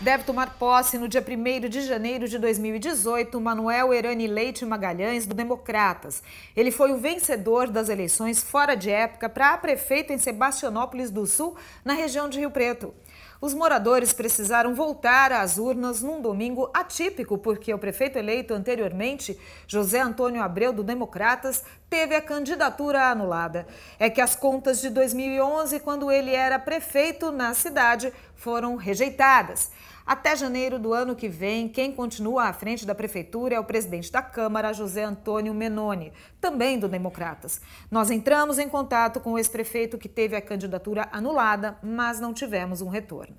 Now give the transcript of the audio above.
Deve tomar posse no dia 1 de janeiro de 2018 Manuel Erani Leite Magalhães, do Democratas. Ele foi o vencedor das eleições fora de época para prefeito em Sebastianópolis do Sul, na região de Rio Preto. Os moradores precisaram voltar às urnas num domingo atípico, porque o prefeito eleito anteriormente, José Antônio Abreu, do Democratas, teve a candidatura anulada. É que as contas de 2011, quando ele era prefeito na cidade, foram rejeitadas. Até janeiro do ano que vem, quem continua à frente da prefeitura é o presidente da Câmara, José Antônio Menoni, também do Democratas. Nós entramos em contato com o ex-prefeito que teve a candidatura anulada, mas não tivemos um retorno.